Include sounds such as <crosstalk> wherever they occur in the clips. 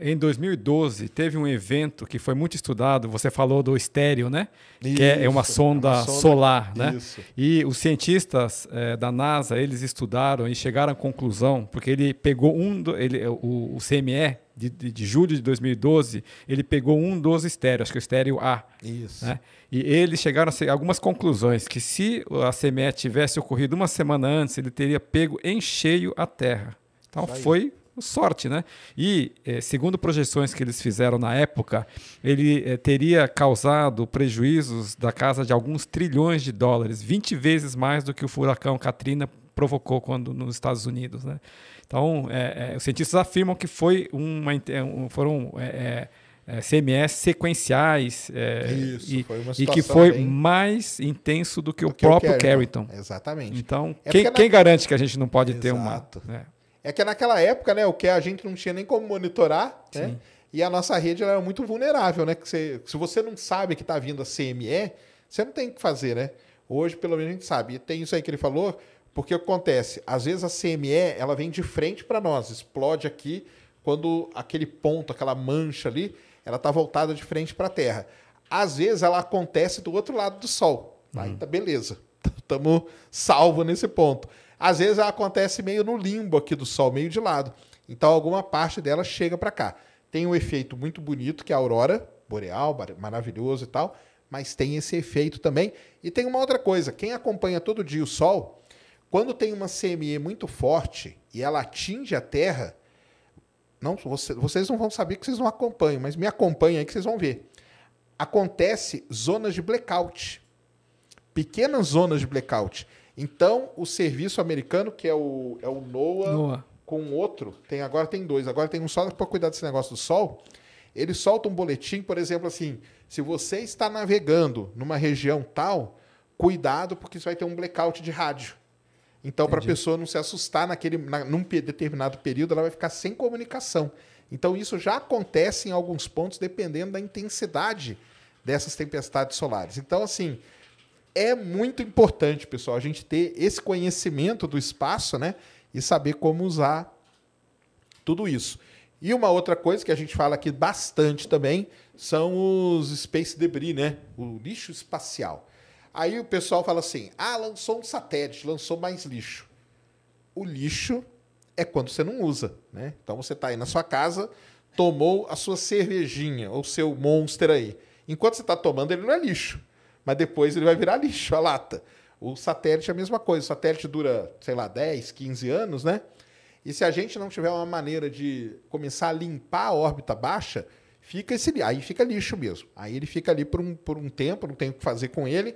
Em 2012, teve um evento que foi muito estudado. Você falou do estéreo, né? É, é Isso, que é uma sonda, uma sonda solar, né? Isso. E os cientistas é, da NASA, eles estudaram e chegaram à conclusão, porque ele pegou um, ele, o, o CME de, de, de, julho de 2012, ele pegou um dos estéreos, acho que é o estéreo A. Isso. Né? E eles chegaram a algumas conclusões, que se a CME tivesse ocorrido uma semana antes, ele teria pego em cheio a Terra. Então foi sorte, né? E, eh, segundo projeções que eles fizeram na época, ele eh, teria causado prejuízos da casa de alguns trilhões de dólares, 20 vezes mais do que o furacão Katrina provocou quando nos Estados Unidos, né? Então, é, é, os cientistas afirmam que foi uma, foram é, CMS sequenciais Isso, e, e, que foi bem... mais intenso do que do o que próprio Carrington. Exatamente. Então, é quem, quem na... garante que a gente não pode Exato. ter uma... Né? É que naquela época, né, o que a gente não tinha nem como monitorar, né, Sim. né? E a nossa rede era muito vulnerável, né? Que você, se você não sabe que está vindo a CME, você não tem o que fazer, né? Hoje, pelo menos, a gente sabe. E tem isso aí que ele falou, porque acontece, às vezes a CME ela vem de frente para nós, explode aqui, quando aquele ponto, aquela mancha ali, ela está voltada de frente para a Terra. Às vezes ela acontece do outro lado do Sol. Então, beleza, estamos <laughs> salvo nesse ponto às vezes ela acontece meio no limbo aqui do Sol, meio de lado. Então alguma parte dela chega para cá. Tem um efeito muito bonito que é a aurora boreal, maravilhoso e tal, mas tem esse efeito também. E tem uma outra coisa, quem acompanha todo dia o Sol, quando tem uma CME muito forte e ela atinge a Terra, não, vocês não vão saber que vocês não acompanham, mas me acompanhem aí que vocês vão ver. Acontece zonas de blackout. Pequenas zonas de blackout. Então, o serviço americano, que é o, é o NOAA, Noah. com outro, tem agora tem dois, agora tem um só para cuidar desse negócio do sol. Ele solta um boletim, por exemplo, assim: se você está navegando numa região tal, cuidado, porque isso vai ter um blackout de rádio. Então, para a pessoa não se assustar naquele, na, num determinado período, ela vai ficar sem comunicação. Então, isso já acontece em alguns pontos, dependendo da intensidade dessas tempestades solares. Então, assim, é muito importante, pessoal, a gente ter esse conhecimento do espaço, né? E saber como usar tudo isso. E uma outra coisa que a gente fala aqui bastante também são os space debris, né? O lixo espacial. Aí o pessoal fala assim: ah, lançou um satélite, lançou mais lixo. O lixo é quando você não usa, né? Então você está aí na sua casa, tomou a sua cervejinha ou seu monster aí. Enquanto você está tomando, ele não é lixo mas depois ele vai virar lixo, a lata. O satélite é a mesma coisa. O satélite dura, sei lá, 10, 15 anos, né? E se a gente não tiver uma maneira de começar a limpar a órbita baixa, fica esse aí fica lixo mesmo. Aí ele fica ali por um, por um tempo, não tem o que fazer com ele.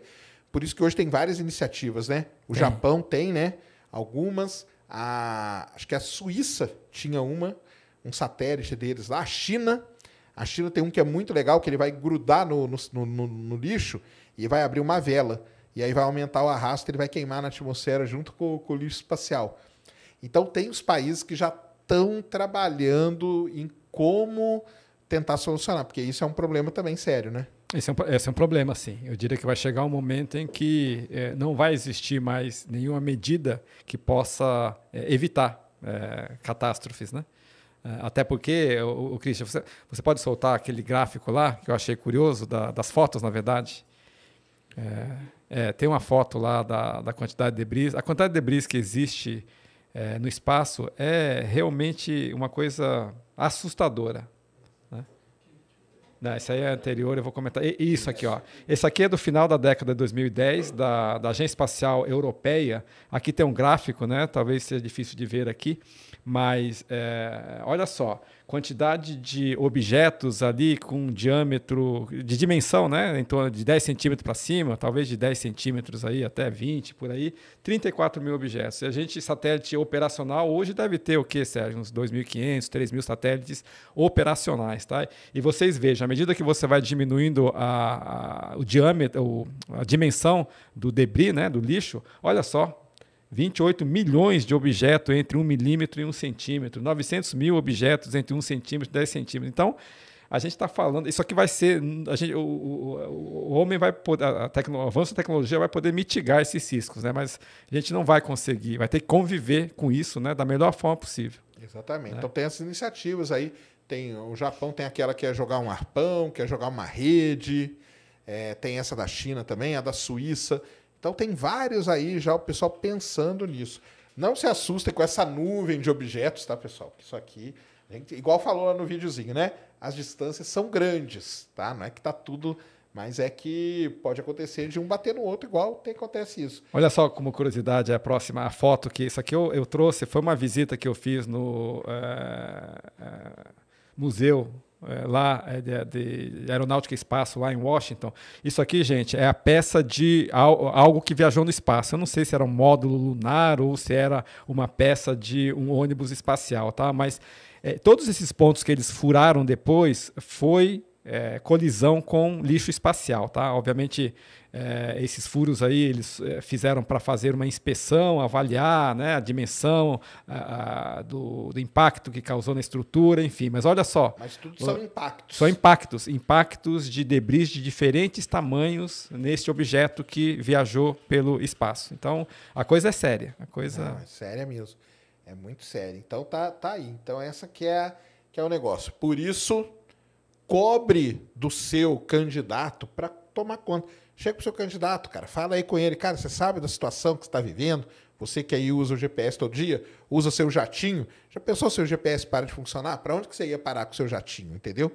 Por isso que hoje tem várias iniciativas, né? O Japão tem, né? Algumas. A, acho que a Suíça tinha uma, um satélite deles lá. A China a China tem um que é muito legal, que ele vai grudar no, no, no, no lixo e vai abrir uma vela. E aí vai aumentar o arrasto, ele vai queimar na atmosfera junto com, com o lixo espacial. Então tem os países que já estão trabalhando em como tentar solucionar, porque isso é um problema também sério, né? Esse é, um, esse é um problema, sim. Eu diria que vai chegar um momento em que é, não vai existir mais nenhuma medida que possa é, evitar eh, catástrofes, né? É, até porque, o, o Christian, você, você, pode soltar aquele gráfico lá, que eu achei curioso, da, das fotos, na verdade. É, é, tem uma foto lá da, da quantidade de debris. A quantidade de debris que existe é, no espaço é realmente uma coisa assustadora. Não, né, esse aí é anterior, eu vou comentar. E, isso aqui, ó. Esse aqui é do final da década de 2010, da, da Agência Espacial Europeia. Aqui tem um gráfico, né? Talvez seja difícil de ver aqui, mas é, olha só quantidade de objetos ali com diâmetro de dimensão, né? Em torno de 10 centímetros para cima, talvez de 10 centímetros aí até 20 por aí, 34 mil objetos. E a gente, satélite operacional, hoje deve ter o que, Sérgio? Uns 2.500, 3.000 satélites operacionais, tá? E vocês vejam, à medida que você vai diminuindo a, a o diâmetro, a dimensão do debris, né? Do lixo, olha só, 28 milhões de objetos entre 1 milímetro e 1 centímetro, 900 mil objetos entre 1 centímetro e 10 centímetros. Então, a gente está falando, isso aqui vai ser, a gente, o, o, o homem vai poder, a tecno, o avanço da tecnologia vai poder mitigar esses riscos, né? mas a gente não vai conseguir, vai ter que conviver com isso né? da melhor forma possível. Exatamente, né? então tem essas iniciativas aí, tem, o Japão tem aquela que é jogar um arpão, que é jogar uma rede, é, tem essa da China também, a da Suíça, então tem vários aí já o pessoal pensando nisso. Não se assustem com essa nuvem de objetos, tá, pessoal? Isso aqui, gente, igual falou lá no videozinho, né? As distâncias são grandes, tá? Não é que tá tudo, mas é que pode acontecer de um bater no outro, igual tem, acontece isso. Olha só como curiosidade, é a próxima a foto que isso aqui eu, eu trouxe foi uma visita que eu fiz no eh, eh, museu é, lá é, de, de, aeronáutica e espaço lá em Washington. Isso aqui, gente, é a peça de al algo que viajou no espaço. Eu não sei se era um módulo lunar ou se era uma peça de um ônibus espacial, tá? Mas é, todos esses pontos que eles furaram depois foi é, colisão com lixo espacial, tá? Obviamente é, esses furos aí eles é, fizeram para fazer uma inspeção, avaliar né, a dimensão a, a, do, do, impacto que causou na estrutura, enfim. Mas olha só. Mas tudo são impactos. São impactos. Impactos de debris de diferentes tamanhos neste objeto que viajou pelo espaço. Então, a coisa é séria. A coisa... Não, é séria mesmo. É muito séria. Então, tá, tá aí. Então, essa que é, que é o negócio. Por isso, cobre do seu candidato para tomar conta Chega pro seu candidato, cara, fala aí com ele, cara, você sabe da situação que você está vivendo, você que aí usa o GPS todo dia, usa seu jatinho. Já pensou se o GPS para de funcionar? Para onde que você ia parar com o seu jatinho, entendeu?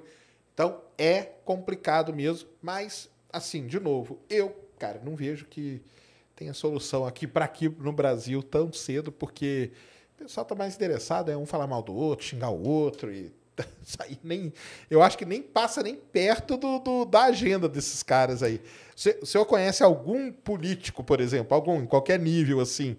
Então é complicado mesmo, mas assim, de novo, eu, cara, não vejo que tenha solução aqui para aqui no Brasil tão cedo, porque o pessoal tá mais interessado é um falar mal do outro, xingar o outro e <laughs> isso aí nem. Eu acho que nem passa nem perto do, do da agenda desses caras aí. Se, o senhor conhece algum político, por exemplo, algum em qualquer nível assim,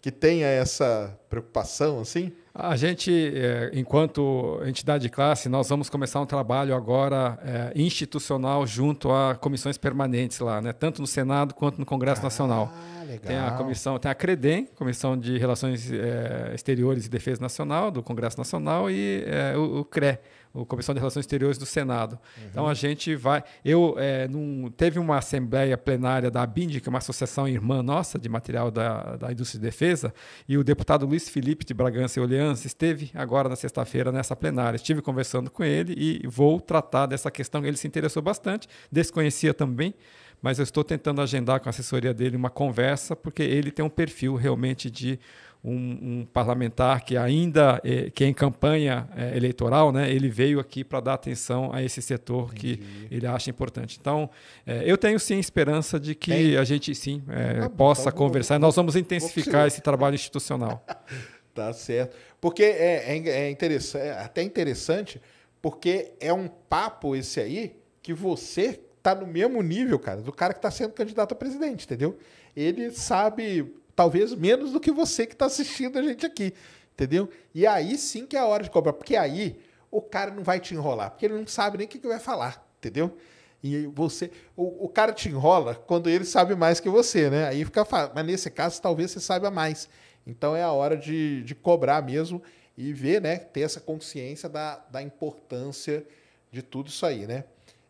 que tenha essa preocupação assim? A gente, é, enquanto entidade de classe, nós vamos começar um trabalho agora é, institucional junto a comissões permanentes lá, né? tanto no Senado quanto no Congresso ah, Nacional. Legal. Tem a comissão, tem a CREDEM, Comissão de Relações é, Exteriores e Defesa Nacional do Congresso Nacional e é, o, o CRE, o Comissão de Relações Exteriores do Senado. Uhum. Então a gente vai. Eu é, num, teve uma assembleia plenária da ABIND, que é uma associação irmã nossa de material da, da indústria de defesa, e o deputado Luiz Felipe de Bragança e Oleano esteve agora na sexta-feira nessa plenária. Estive conversando com ele e vou tratar dessa questão. Ele se interessou bastante, desconhecia também, mas eu estou tentando agendar com a assessoria dele uma conversa, porque ele tem um perfil realmente de um, um parlamentar que ainda é, que é em campanha é, eleitoral, né? Ele veio aqui para dar atenção a esse setor Entendi. que ele acha importante. Então, é, eu tenho sim esperança de que a gente sim tá tá possa tá conversar. Nós vamos intensificar esse trabalho institucional. <laughs> Tá certo. Porque é, é, é interessante, é até interessante, porque é um papo esse aí que você tá no mesmo nível, cara, do cara que tá sendo candidato a presidente, entendeu? Ele sabe talvez menos do que você que tá assistindo a gente aqui, entendeu? E aí sim que é a hora de cobrar, porque aí o cara não vai te enrolar, porque ele não sabe nem o que, que vai falar, entendeu? E você, o, o, cara te enrola quando ele sabe mais que você, né? Aí fica, mas nesse caso talvez você saiba mais. Então é a hora de, de cobrar mesmo e ver, né? Ter essa consciência da, da importância de tudo isso aí, né?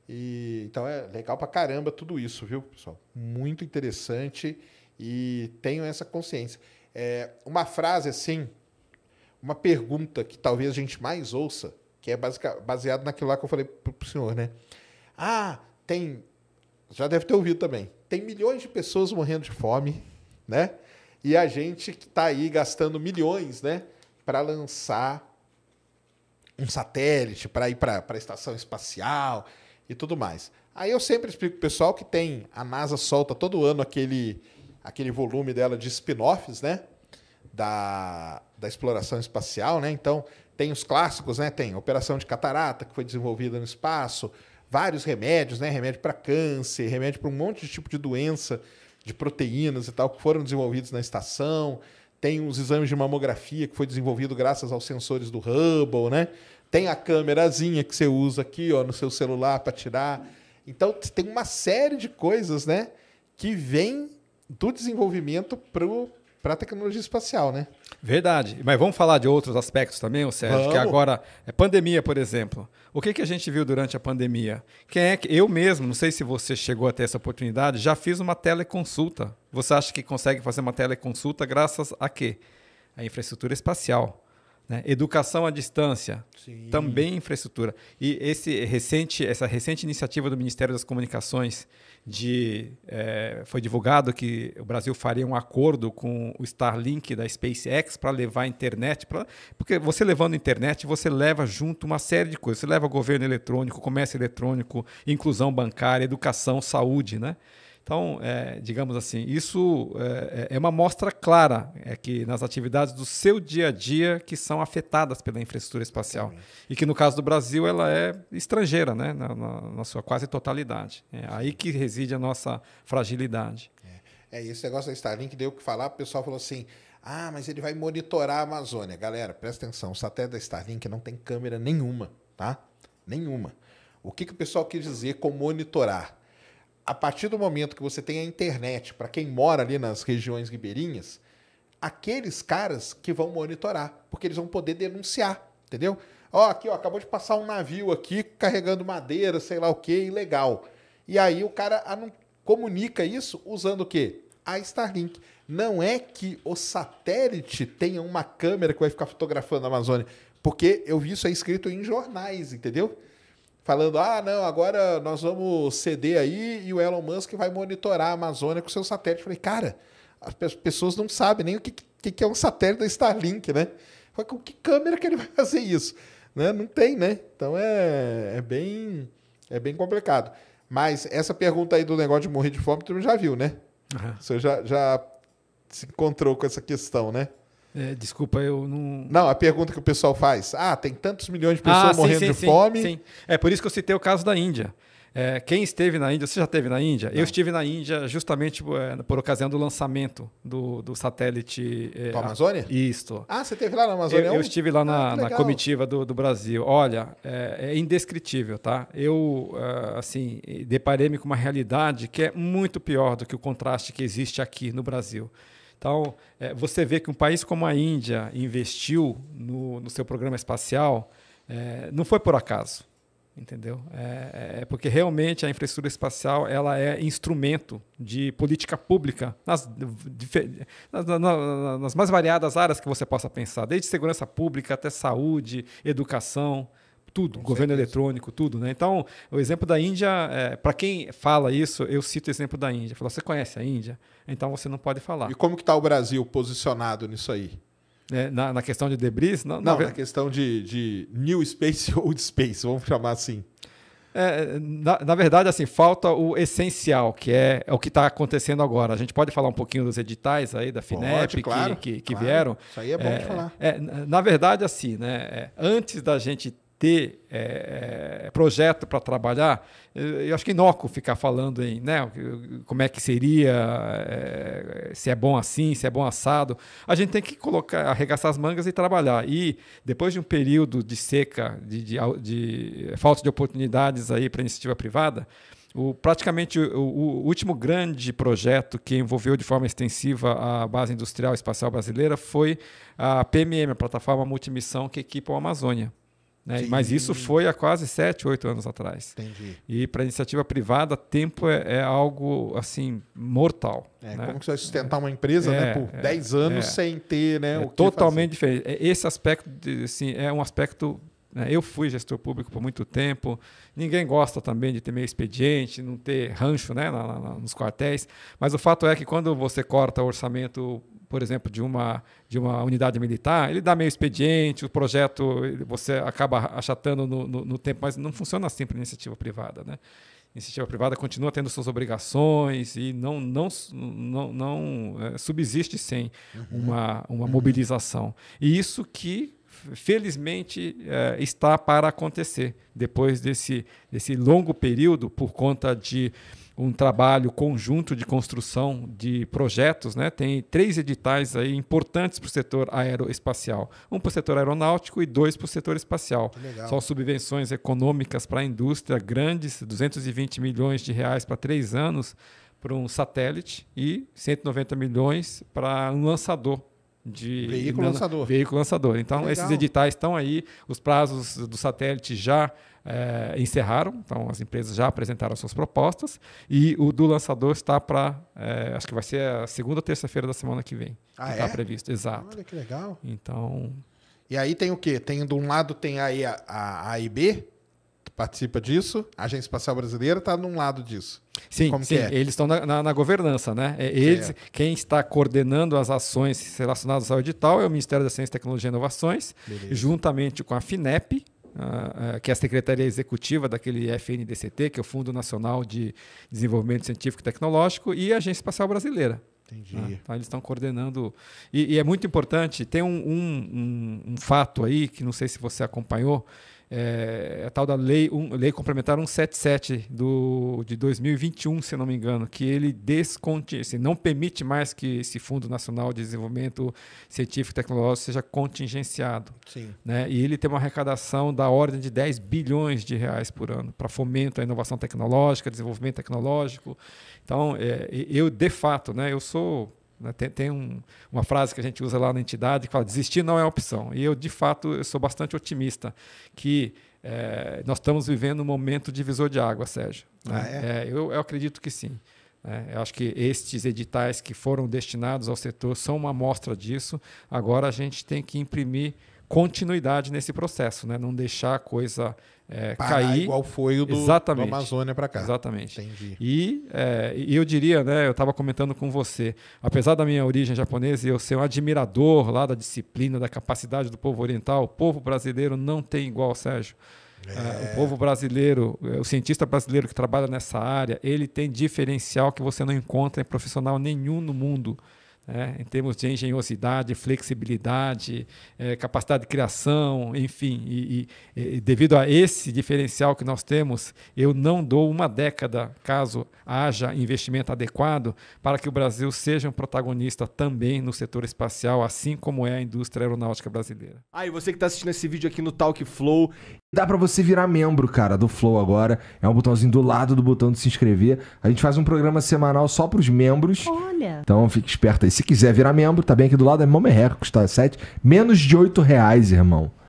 E, então é legal pra caramba tudo isso, viu, pessoal? Muito interessante e tenho essa consciência. É, uma frase assim, uma pergunta que talvez a gente mais ouça, que é basica, baseado naquilo lá que eu falei pro, pro senhor, né? Ah, tem. Já deve ter ouvido também. Tem milhões de pessoas morrendo de fome, né? E a gente que está aí gastando milhões, né, para lançar um satélite, para ir para a estação espacial e tudo mais. Aí eu sempre explico para o pessoal que tem a NASA solta todo ano aquele aquele volume dela de spin-offs, né, da, da exploração espacial, né? Então, tem os clássicos, né? Tem Operação de Catarata, que foi desenvolvida no espaço, vários remédios, né? Remédio para câncer, remédio para um monte de tipo de doença de proteínas e tal que foram desenvolvidos na estação. Tem os exames de mamografia que foi desenvolvido graças aos sensores do Hubble, né? Tem a câmerazinha que você usa aqui, ó, no seu celular para tirar. Então tem uma série de coisas, né, que vem do desenvolvimento pro para a tecnologia espacial, né? Verdade. Mas vamos falar de outros aspectos também, Sérgio, vamos. que agora é pandemia, por exemplo. O que, que a gente viu durante a pandemia? Quem é que eu mesmo, não sei se você chegou até essa oportunidade, já fiz uma teleconsulta. Você acha que consegue fazer uma teleconsulta graças a quê? A infraestrutura espacial. Né? Educação à distância, Sim. também infraestrutura. E esse recente, essa recente iniciativa do Ministério das Comunicações de é, foi divulgado que o Brasil faria um acordo com o Starlink da SpaceX para levar a internet, pra, porque você levando a internet, você leva junto uma série de coisas. Você leva governo eletrônico, comércio eletrônico, inclusão bancária, educação, saúde, né? Então, é, digamos assim, isso é, é, é uma mostra clara é que nas atividades do seu dia a dia que são afetadas pela infraestrutura espacial e que no caso do Brasil ela é estrangeira, né, na, na, na sua quase totalidade. É aí que reside a nossa fragilidade. É, é, esse negócio da Starlink deu o que falar, o pessoal falou assim. Ah, mas ele vai monitorar a Amazônia. Galera, presta atenção, o satélite da Starlink não tem câmera nenhuma, tá? Nenhuma. O que, que o pessoal quer dizer com monitorar? a partir do momento que você tem a internet para quem mora ali nas regiões ribeirinhas, aqueles caras que vão monitorar, porque eles vão poder denunciar, entendeu? Ó, aqui, ó, acabou de passar um navio aqui carregando madeira, sei lá o que, ilegal. E aí o cara comunica isso usando o quê? A Starlink. Não é que o satélite tenha uma câmera que vai ficar fotografando a Amazônia, porque eu vi isso aí escrito em jornais, entendeu? falando: ah, não, agora nós vamos ceder aí e o Elon Musk vai monitorar a Amazônia com seu satélite. Eu falei, cara, as pessoas não sabem nem o que, que, é um satélite da Starlink, né? Falei, com que câmera que ele vai fazer isso? Né? Não tem, né? Então é, é, bem, é bem complicado. Mas essa pergunta aí do negócio de morrer de fome, tu já viu, né? Uhum. Você já, já se encontrou com essa questão, né? É, desculpa, eu não. Não, a pergunta que o pessoal faz: ah, tem tantos milhões de ah, pessoas ah, morrendo sim, de sim, fome. Sim. É por isso que eu citei o caso da Índia. É, quem esteve na Índia, você já esteve na Índia? Não. Eu estive na Índia justamente é, por ocasião do lançamento do, do satélite. É, Amazônia? Isso. Ah, você esteve lá na Amazônia? Eu, eu estive lá na, ah, na comitiva do, do, Brasil. Olha, é, é indescritível, tá? Eu, é, assim, deparei-me com uma realidade que é muito pior do que o contraste que existe aqui no Brasil. Então, é, você vê que um país como a Índia investiu no, no seu programa espacial, é, não foi por acaso, entendeu? É, é, é porque realmente a infraestrutura espacial ela é instrumento de política pública nas, nas, nas mais variadas áreas que você possa pensar, desde segurança pública até saúde, educação tudo, Com governo certeza. eletrônico, tudo, né? Então, o exemplo da Índia, é, para quem fala isso, eu cito o exemplo da Índia. Falou, você conhece a Índia? Então você não pode falar. E como que está o Brasil posicionado nisso aí? É, na, na, questão de debris? Não, não, na questão de, de new space <laughs> ou old space, vamos chamar assim. É, na, na, verdade, assim, falta o essencial, que é, é o que está acontecendo agora. A gente pode falar um pouquinho dos editais aí da FINEP pode, claro, que, que, que claro. vieram. Isso aí é bom de é, falar. É, na verdade, assim, né, é, antes da gente ter é, projeto para trabalhar, eu acho que inoco ficar falando em né, como é que seria, é, se é bom assim, se é bom assado. A gente tem que colocar, arregaçar as mangas e trabalhar. E depois de um período de seca, de, de, de falta de oportunidades aí para iniciativa privada, o, praticamente o, o, último grande projeto que envolveu de forma extensiva a base industrial espacial brasileira foi a PMM, a Plataforma Multimissão que equipa a Amazônia. Né? Mas isso foi há quase sete, oito anos atrás. Entendi. E para iniciativa privada, tempo é, é algo assim mortal. É, né? Como que você vai sustentar uma empresa né, é, né, por 10 é, anos é. sem ter né, é o Totalmente fazer. diferente. Esse aspecto de, assim, é um aspecto né, eu fui gestor público por muito tempo. Ninguém gosta também de ter meio expediente, não ter rancho né, na, na, nos quartéis. Mas o fato é que quando você corta o orçamento por exemplo, de uma, de uma unidade militar, ele dá meio expediente, o projeto você acaba achatando no, no, no tempo, mas não funciona assim para iniciativa privada. Né? iniciativa privada continua tendo suas obrigações e não não não, não é, subsiste sem uhum. uma, uma uhum. mobilização. E isso que felizmente é, está para acontecer depois desse desse longo período por conta de um trabalho conjunto de construção de projetos, né? Tem três editais aí importantes para o setor aeroespacial, um para o setor aeronáutico e dois para o setor espacial. São subvenções econômicas para a indústria grandes, 220 milhões de reais para três anos para um satélite e 190 milhões para um lançador de veículo lançador. Veículo lançador. Então, Legal. esses editais estão aí, os prazos do satélite já é, encerraram, então as empresas já apresentaram suas propostas e o do lançador está para, é, eh, acho que vai ser a segunda ou terça-feira da semana que vem. Ah, Está é? previsto, exato. Olha que legal. Então. E aí tem o quê? Tem de um lado tem aí a, a, a AIB, participa disso, a Agência Espacial Brasileira está num lado disso. Sim, Como sim. É? eles estão na, na, na, governança, né? É, eles, é. quem está coordenando as ações relacionadas ao edital é o Ministério da Ciência, Tecnologia e Inovações, Beleza. juntamente com a FINEP, Uh, uh, que é a secretaria executiva daquele FNDCT, que é o Fundo Nacional de Desenvolvimento Científico e Tecnológico, e a Agência Espacial Brasileira. Entendi. Tá? Então, eles estão coordenando. E, e, é muito importante, tem um um, um, um fato aí, que não sei se você acompanhou, é, é, a tal da lei, um, lei complementar 177 do, de 2021, se não me engano, que ele desconti, assim, não permite mais que esse Fundo Nacional de Desenvolvimento Científico e Tecnológico seja contingenciado. Sim. Né? E ele tem uma arrecadação da ordem de 10 bilhões de reais por ano para fomento à inovação tecnológica, desenvolvimento tecnológico. Então, é, eu, de fato, né, eu sou né? Tem, tem um, uma frase que a gente usa lá na entidade que fala: desistir não é opção. E eu, de fato, eu sou bastante otimista que é, nós estamos vivendo um momento divisor de água, Sérgio. Né? Ah, é? É, eu, eu, acredito que sim. Né? eu acho que estes editais que foram destinados ao setor são uma amostra disso. Agora a gente tem que imprimir continuidade nesse processo, né? não deixar a coisa é, Parar cair. Igual foi o do, do Amazônia para cá. Exatamente. Entendi. E é, eu diria, né, eu estava comentando com você, apesar da minha origem japonesa e eu ser um admirador lá da disciplina, da capacidade do povo oriental, o povo brasileiro não tem igual, Sérgio. É. Ah, o povo brasileiro, é, o cientista brasileiro que trabalha nessa área, ele tem diferencial que você não encontra em profissional nenhum no mundo é, em termos de engenhosidade, flexibilidade, é, capacidade de criação, enfim. E, e, e, devido a esse diferencial que nós temos, eu não dou uma década, caso haja investimento adequado, para que o Brasil seja um protagonista também no setor espacial, assim como é a indústria aeronáutica brasileira. Ah, e você que está assistindo esse vídeo aqui no Talk Flow, dá para você virar membro, cara, do Flow agora. É um botãozinho do lado do botão de se inscrever. A gente faz um programa semanal só para os membros. Olha. Então fique esperto aí se quiser virar membro, tá bem aqui do lado, é Momerreco, custa 7. Menos de 8 reais, irmão.